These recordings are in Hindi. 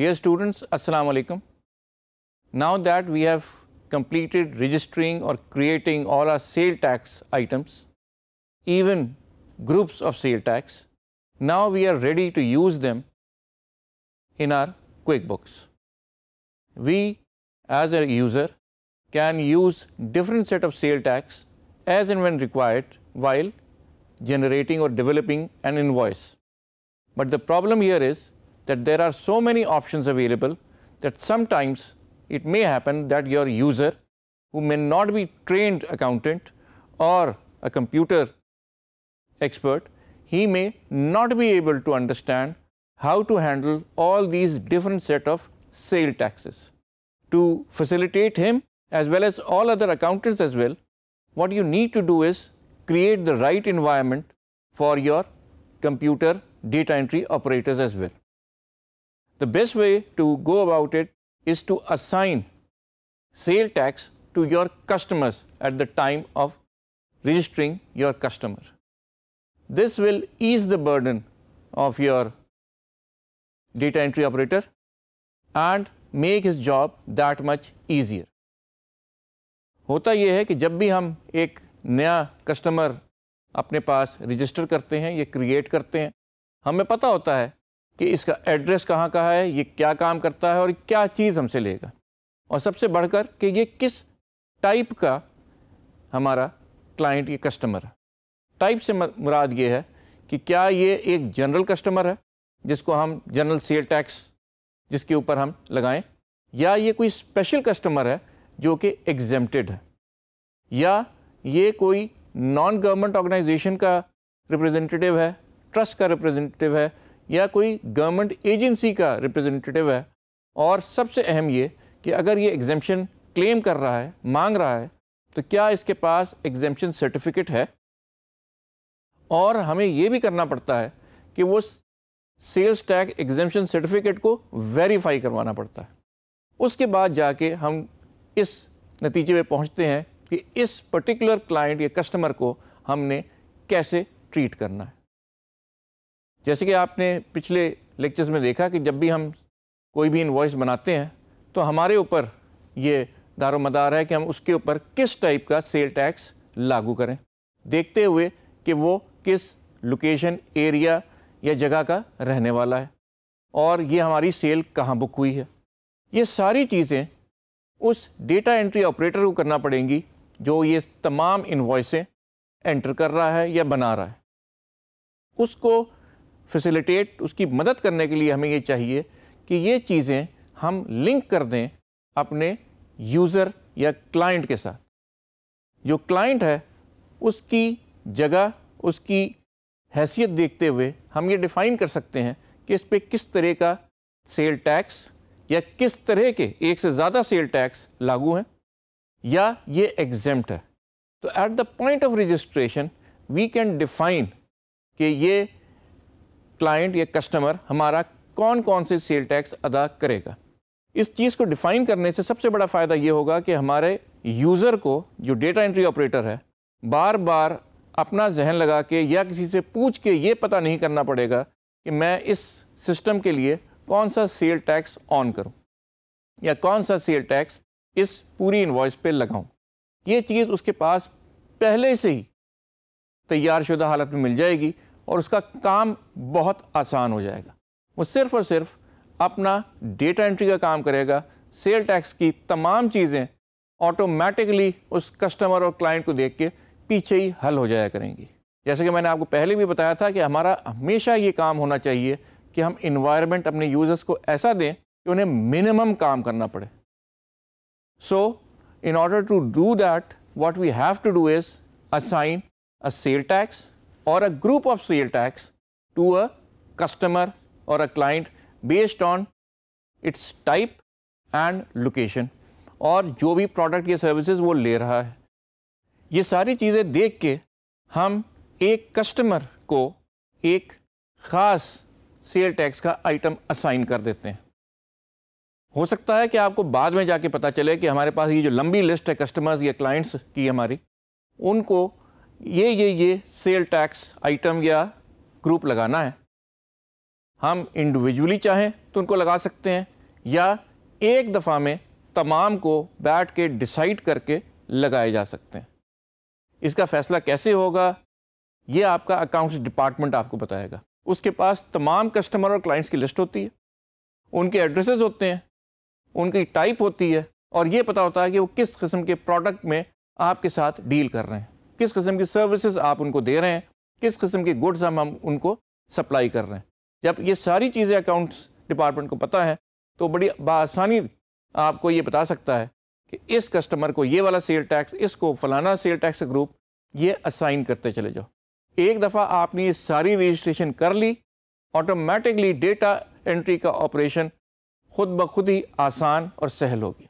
Dear students, Assalamu alaikum. Now that we have completed registering or creating all our sale tax items, even groups of sale tax, now we are ready to use them in our QuickBooks. We, as a user, can use different set of sale tax as and when required while generating or developing an invoice. But the problem here is that there are so many options available that sometimes it may happen that your user who may not be trained accountant or a computer expert, he may not be able to understand how to handle all these different set of sale taxes. To facilitate him as well as all other accountants as well, what you need to do is create the right environment for your computer data entry operators as well. The best way to go about it is to assign sale tax to your customers at the time of registering your customer. This will ease the burden of your data entry operator and make his job that much easier. hota ye hai ki jab bhi hum ek naya customer apne paas register karte hain ya create karte hain hame pata hota hai कि इसका एड्रेस कहाँ का है ये क्या काम करता है और क्या चीज़ हमसे लेगा और सबसे बढ़कर कि ये किस टाइप का हमारा क्लाइंट ये कस्टमर है टाइप से मुराद ये है कि क्या ये एक जनरल कस्टमर है जिसको हम जनरल सेल टैक्स जिसके ऊपर हम लगाएं या ये कोई स्पेशल कस्टमर है जो कि एग्जेम्प्टेड है या ये कोई नॉन गवर्नमेंट ऑर्गेनाइजेशन का रिप्रेजेंटेटिव है ट्रस्ट का रिप्रेजेंटेटिव है या कोई गवर्नमेंट एजेंसी का रिप्रेजेंटेटिव है और सबसे अहम ये कि अगर ये एग्जामेशन क्लेम कर रहा है मांग रहा है तो क्या इसके पास एग्जामेशन सर्टिफिकेट है और हमें ये भी करना पड़ता है कि वो सेल्स टैक्स एग्जेम्पन सर्टिफिकेट को वेरीफाई करवाना पड़ता है उसके बाद जाके हम इस नतीजे पे पहुंचते हैं कि इस पर्टिकुलर क्लाइंट या कस्टमर को हमने कैसे ट्रीट करना है जैसे कि आपने पिछले लेक्चर्स में देखा कि जब भी हम कोई भी इन्वॉइस बनाते हैं तो हमारे ऊपर ये दारो मदार है कि हम उसके ऊपर किस टाइप का सेल टैक्स लागू करें देखते हुए कि वो किस लोकेशन एरिया या जगह का रहने वाला है और ये हमारी सेल कहाँ बुक हुई है ये सारी चीज़ें उस डेटा एंट्री ऑपरेटर को करना पड़ेंगी जो ये तमाम इन्वॉइसें एंटर कर रहा है या बना रहा है उसको फैसिलिटेट उसकी मदद करने के लिए हमें ये चाहिए कि ये चीज़ें हम लिंक कर दें अपने यूज़र या क्लाइंट के साथ जो क्लाइंट है उसकी जगह उसकी हैसियत देखते हुए हम ये डिफ़ाइन कर सकते हैं कि इस पर किस तरह का सेल टैक्स या किस तरह के एक से ज़्यादा सेल टैक्स लागू हैं या ये एग्जेम्प्ट है तो at the point of registration we can define कि ये क्लाइंट या कस्टमर हमारा कौन कौन से सेल टैक्स अदा करेगा इस चीज़ को डिफ़ाइन करने से सबसे बड़ा फ़ायदा ये होगा कि हमारे यूज़र को जो डेटा एंट्री ऑपरेटर है बार बार अपना जहन लगा के या किसी से पूछ के ये पता नहीं करना पड़ेगा कि मैं इस सिस्टम के लिए कौन सा सेल टैक्स ऑन करूं या कौन सा सेल टैक्स इस पूरी इन्वॉइस पे लगाऊं ये चीज़ उसके पास पहले से ही तैयार शुदा हालत में मिल जाएगी और उसका काम बहुत आसान हो जाएगा वो सिर्फ और सिर्फ अपना डेटा एंट्री का काम करेगा सेल टैक्स की तमाम चीज़ें ऑटोमेटिकली उस कस्टमर और क्लाइंट को देख के पीछे ही हल हो जाया करेंगी जैसे कि मैंने आपको पहले भी बताया था कि हमारा हमेशा ये काम होना चाहिए कि हम इन्वायरमेंट अपने यूज़र्स को ऐसा दें कि उन्हें मिनिमम काम करना पड़े so in order to do that what we have to do is assign a sale tax or a group of sale tax to a customer or a client based on its type and location और जो भी प्रोडक्ट या सर्विसेज वो ले रहा है ये सारी चीज़ें देख के हम एक कस्टमर को एक ख़ास सेल टैक्स का आइटम असाइन कर देते हैं हो सकता है कि आपको बाद में जाके पता चले कि हमारे पास ये जो लंबी लिस्ट है कस्टमर्स या क्लाइंट्स की हमारी उनको ये ये ये सेल टैक्स आइटम या ग्रुप लगाना है हम इंडिविजुअली चाहें तो उनको लगा सकते हैं या एक दफ़ा में तमाम को बैठ के डिसाइड करके लगाए जा सकते हैं इसका फैसला कैसे होगा ये आपका अकाउंट्स डिपार्टमेंट आपको बताएगा उसके पास तमाम कस्टमर और क्लाइंट्स की लिस्ट होती है उनके एड्रेसेस होते हैं उनकी टाइप होती है और ये पता होता है कि वो किस किस्म के प्रोडक्ट में आपके साथ डील कर रहे हैं किस किस्म की सर्विसेज आप उनको दे रहे हैं किस किस्म के गुड्स हम हम उनको सप्लाई कर रहे हैं जब ये सारी चीज़ें अकाउंट्स डिपार्टमेंट को पता है तो बड़ी बसानी आपको ये बता सकता है कि इस कस्टमर को ये वाला सेल टैक्स इसको फलाना सेल टैक्स ग्रुप ये असाइन करते चले जाओ एक दफ़ा आपने ये सारी रजिस्ट्रेशन कर ली ऑटोमेटिकली डेटा एंट्री का ऑपरेशन खुद ब खुद ही आसान और सहल हो गया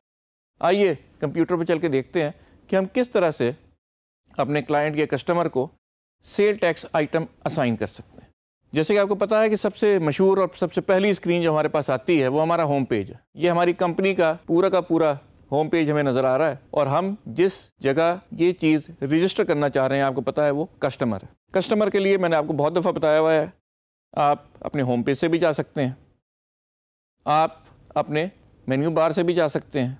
आइए कंप्यूटर पर चल के देखते हैं कि हम किस तरह से अपने क्लाइंट या कस्टमर को सेल टैक्स आइटम असाइन कर सकते हैं जैसे कि आपको पता है कि सबसे मशहूर और सबसे पहली स्क्रीन जो हमारे पास आती है वो हमारा होम पेज है ये हमारी कंपनी का पूरा का पूरा होम पेज हमें नज़र आ रहा है और हम जिस जगह ये चीज़ रजिस्टर करना चाह रहे हैं आपको पता है वो कस्टमर है कस्टमर के लिए मैंने आपको बहुत दफ़ा बताया हुआ है आप अपने होम पेज से भी जा सकते हैं आप अपने मेन्यू बार से भी जा सकते हैं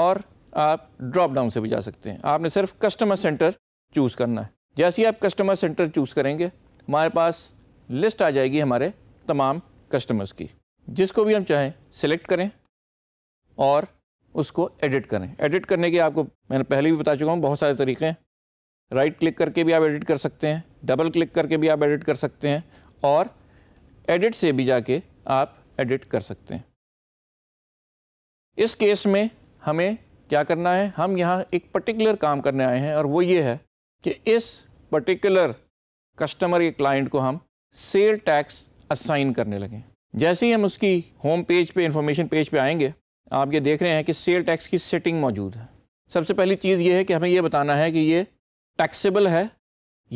और आप ड्रॉप डाउन से भी जा सकते हैं आपने सिर्फ कस्टमर सेंटर चूज़ करना है जैसे ही आप कस्टमर सेंटर चूज़ करेंगे हमारे पास लिस्ट आ जाएगी हमारे तमाम कस्टमर्स की जिसको भी हम चाहें सेलेक्ट करें और उसको एडिट करें एडिट करने के आपको मैंने पहले भी बता चुका हूँ बहुत सारे तरीके हैं राइट क्लिक करके भी आप एडिट कर सकते हैं डबल क्लिक करके भी आप एडिट कर सकते हैं और एडिट से भी जाके आप एडिट कर सकते हैं इस केस में हमें क्या करना है हम यहाँ एक पर्टिकुलर काम करने आए हैं और वो ये है कि इस पर्टिकुलर कस्टमर या क्लाइंट को हम सेल टैक्स असाइन करने लगें जैसे ही हम उसकी होम पेज पे इंफॉर्मेशन पेज पे आएंगे आप ये देख रहे हैं कि सेल टैक्स की सेटिंग मौजूद है सबसे पहली चीज़ ये है कि हमें ये बताना है कि ये टैक्सेबल है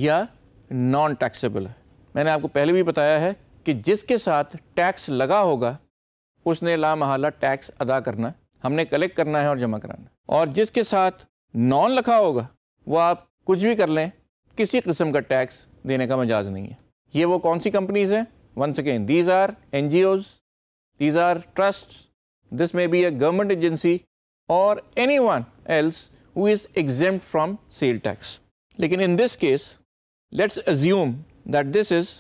या नॉन टैक्सेबल है मैंने आपको पहले भी बताया है कि जिसके साथ टैक्स लगा होगा उसने लामहला टैक्स अदा करना हमने कलेक्ट करना है और जमा कराना है और जिसके साथ नॉन लिखा होगा वो आप कुछ भी कर लें किसी किस्म का टैक्स देने का मजाज नहीं है ये वो कौन सी कंपनीज हैं one second these are N G Os these are trust this may be a government agency or any one else who is exempt from sale tax लेकिन in this case let's assume that this is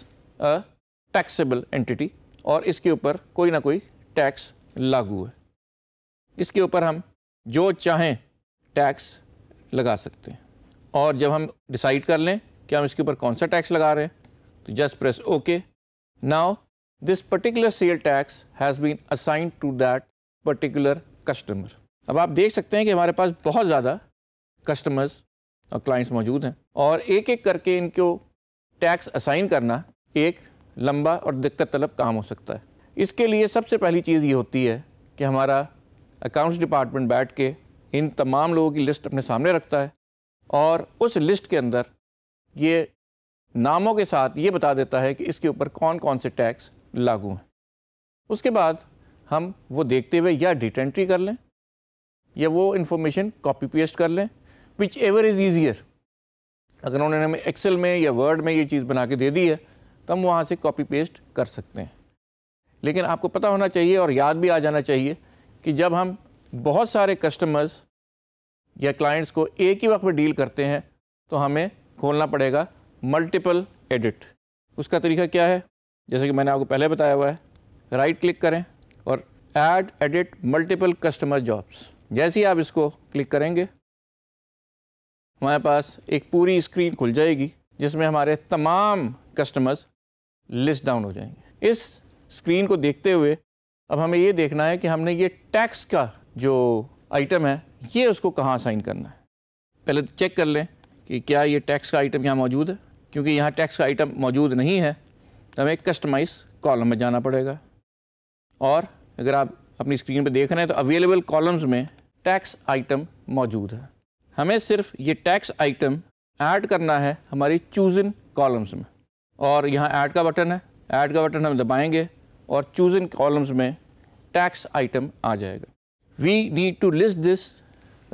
a taxable entity और इसके ऊपर कोई ना कोई टैक्स लागू है इसके ऊपर हम जो चाहें टैक्स लगा सकते हैं और जब हम डिसाइड कर लें कि हम इसके ऊपर कौन सा टैक्स लगा रहे हैं तो just press okay now this particular sale tax has been assigned to that particular customer अब आप देख सकते हैं कि हमारे पास बहुत ज़्यादा कस्टमर्स और क्लाइंट्स मौजूद हैं और एक एक करके इनको टैक्स असाइन करना एक लंबा और दिक्कत तलब काम हो सकता है इसके लिए सबसे पहली चीज़ ये होती है कि हमारा अकाउंट्स डिपार्टमेंट बैठ के इन तमाम लोगों की लिस्ट अपने सामने रखता है और उस लिस्ट के अंदर ये नामों के साथ ये बता देता है कि इसके ऊपर कौन कौन से टैक्स लागू हैं उसके बाद हम वो देखते हुए या डिटेंट्री एंट्री कर लें या वो इन्फॉर्मेशन कॉपी पेस्ट कर लें विच एवर इज़ ईजियर अगर उन्होंने हमें एक्सेल में या वर्ड में ये चीज़ बना के दे दी है तो हम वहाँ से कॉपी पेस्ट कर सकते हैं लेकिन आपको पता होना चाहिए और याद भी आ जाना चाहिए कि जब हम बहुत सारे कस्टमर्स या क्लाइंट्स को एक ही वक्त में डील करते हैं तो हमें खोलना पड़ेगा मल्टीपल एडिट उसका तरीका क्या है जैसे कि मैंने आपको पहले बताया हुआ है राइट क्लिक करें और add edit multiple customer jobs जैसे ही आप इसको क्लिक करेंगे हमारे पास एक पूरी स्क्रीन खुल जाएगी जिसमें हमारे तमाम कस्टमर्स लिस्ट डाउन हो जाएंगे इस स्क्रीन को देखते हुए अब हमें ये देखना है कि हमने ये टैक्स का जो आइटम है ये उसको कहाँ साइन करना है पहले तो चेक कर लें कि क्या ये टैक्स का आइटम यहाँ मौजूद है क्योंकि यहाँ टैक्स का आइटम मौजूद नहीं है तो हमें कस्टमाइज कॉलम में जाना पड़ेगा और अगर आप अपनी स्क्रीन पर देख रहे हैं तो अवेलेबल कॉलम्स में टैक्स आइटम मौजूद है हमें सिर्फ ये टैक्स आइटम ऐड करना है हमारी चूज़न कॉलम्स में और यहाँ ऐड का बटन है ऐड का बटन हम दबाएंगे और चूजन कॉलम्स में टैक्स आइटम आ जाएगा we need to list this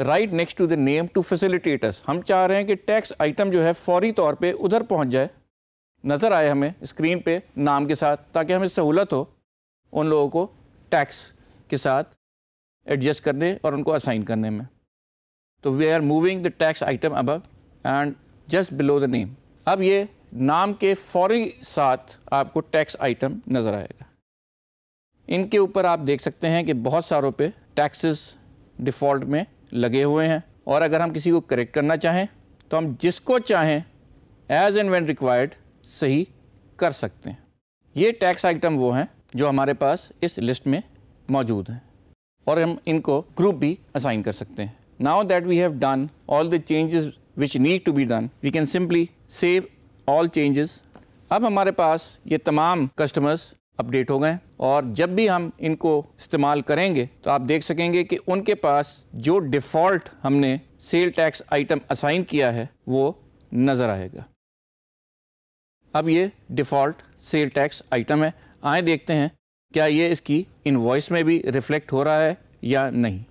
right next to the name to facilitators हम चाह रहे हैं कि टैक्स आइटम जो है फौरी तौर पे उधर पहुंच जाए नज़र आए हमें स्क्रीन पे नाम के साथ ताकि हमें सहूलत हो उन लोगों को टैक्स के साथ एडजस्ट करने और उनको असाइन करने में तो we are moving the tax item अब and just below the name अब ये नाम के फौरी साथ आपको टैक्स आइटम नज़र आएगा इनके ऊपर आप देख सकते हैं कि बहुत सारों पे टैक्सेस डिफ़ॉल्ट में लगे हुए हैं और अगर हम किसी को करेक्ट करना चाहें तो हम जिसको चाहें एज एंड वेन रिक्वायर्ड सही कर सकते हैं ये टैक्स आइटम वो हैं जो हमारे पास इस लिस्ट में मौजूद हैं और हम इनको ग्रुप भी असाइन कर सकते हैं now that we have done all the changes which need to be done we can simply save all changes अब हमारे पास ये तमाम कस्टमर्स अपडेट हो गए और जब भी हम इनको इस्तेमाल करेंगे तो आप देख सकेंगे कि उनके पास जो डिफ़ॉल्ट हमने सेल टैक्स आइटम असाइन किया है वो नज़र आएगा अब ये डिफ़ॉल्ट सेल टैक्स आइटम है आए देखते हैं क्या ये इसकी इन्वॉइस में भी रिफ्लेक्ट हो रहा है या नहीं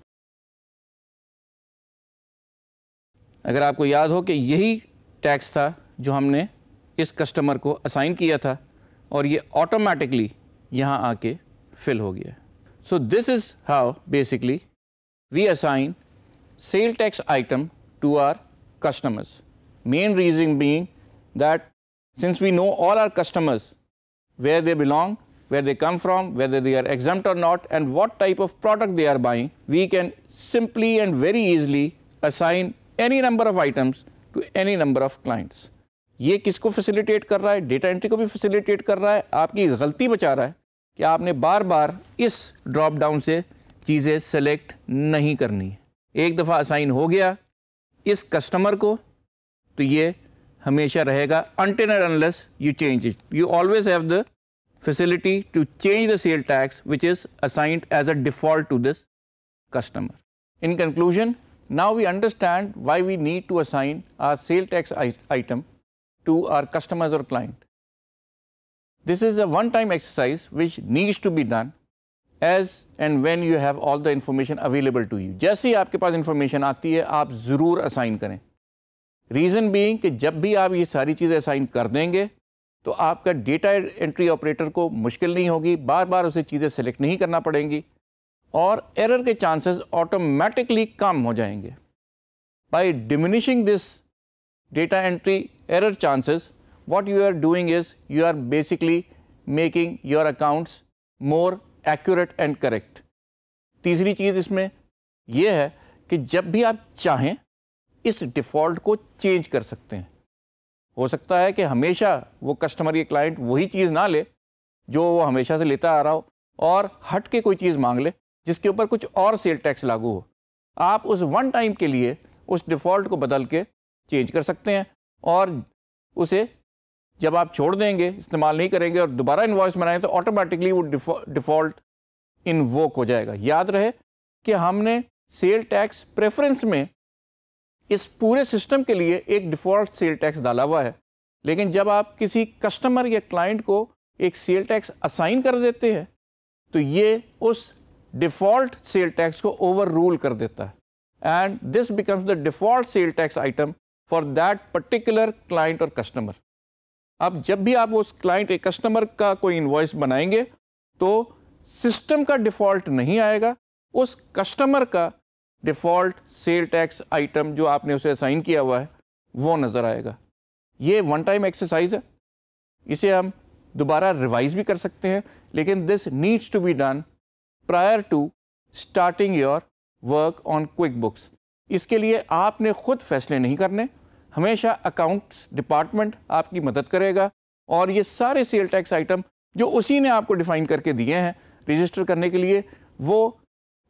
अगर आपको याद हो कि यही टैक्स था जो हमने इस कस्टमर को असाइन किया था और ये ऑटोमेटिकली यहाँ आके फिल हो गया so this is how basically we assign sale tax item to our customers main reason being that since we know all our customers where they belong where they come from whether they are exempt or not and what type of product they are buying we can simply and very easily assign any number of items to any number of clients ये किसको फैसिलिटेट कर रहा है डेटा एंट्री को भी फैसिलिटेट कर रहा है आपकी गलती बचा रहा है कि आपने बार बार इस ड्रॉप डाउन से चीज़ें सेलेक्ट नहीं करनी एक दफ़ा असाइन हो गया इस कस्टमर को तो ये हमेशा रहेगा अनटेनर unless you change it you always have the facility to change the sale tax which is assigned as a default to this customer in conclusion now we understand why we need to assign our sale tax item to our customers or client. This is a one-time exercise which needs to be done as and when you have all the information available to you. जैसे ही आपके पास information आती है आप ज़रूर assign करें Reason being कि जब भी आप ये सारी चीज़ें assign कर देंगे तो आपका data entry operator को मुश्किल नहीं होगी बार बार उसे चीज़ें select नहीं करना पड़ेंगी और error के chances automatically कम हो जाएंगे By diminishing this data entry error chances, what you are doing is you are basically making your accounts more accurate and correct. तीसरी चीज़ इसमें यह है कि जब भी आप चाहें इस डिफ़ॉल्ट को चेंज कर सकते हैं हो सकता है कि हमेशा वो कस्टमर या क्लाइंट वही चीज़ ना ले जो वो हमेशा से लेता आ रहा हो और हट के कोई चीज़ मांग ले जिसके ऊपर कुछ और सेल टैक्स लागू हो आप उस वन टाइम के लिए उस डिफ़ॉल्ट को बदल के चेंज कर सकते हैं और उसे जब आप छोड़ देंगे इस्तेमाल नहीं करेंगे और दोबारा इन्वॉइस बनाएंगे तो ऑटोमेटिकली वो डिफ़ॉल्ट इन्वोक हो जाएगा याद रहे कि हमने सेल टैक्स प्रेफरेंस में इस पूरे सिस्टम के लिए एक डिफ़ॉल्ट सेल टैक्स डाला हुआ है लेकिन जब आप किसी कस्टमर या क्लाइंट को एक सेल टैक्स असाइन कर देते हैं तो ये उस डिफ़ॉल्ट सेल टैक्स को ओवर रूल कर देता है and this becomes the default sale tax item for that particular client or customer अब जब भी आप उस क्लाइंट एक कस्टमर का कोई इन्वॉइस बनाएंगे तो सिस्टम का डिफ़ॉल्ट नहीं आएगा उस कस्टमर का डिफ़ॉल्ट सेल टैक्स आइटम जो आपने उसे असाइन किया हुआ है वो नज़र आएगा ये वन टाइम एक्सरसाइज है इसे हम दोबारा रिवाइज भी कर सकते हैं लेकिन this needs to be done prior to starting your work on QuickBooks इसके लिए आपने खुद फैसले नहीं करने हमेशा अकाउंट्स डिपार्टमेंट आपकी मदद करेगा और ये सारे सेल टैक्स आइटम जो उसी ने आपको डिफ़ाइन करके दिए हैं रजिस्टर करने के लिए वो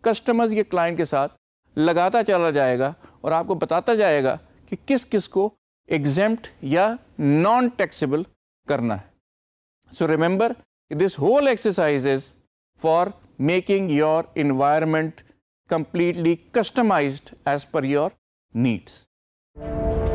कस्टमर्स या क्लाइंट के साथ लगाता चला जाएगा और आपको बताता जाएगा कि किस किस को एग्जेम्प्ट या नॉन टैक्सेबल करना है so remember this whole exercise is for making your environment completely customized as per your needs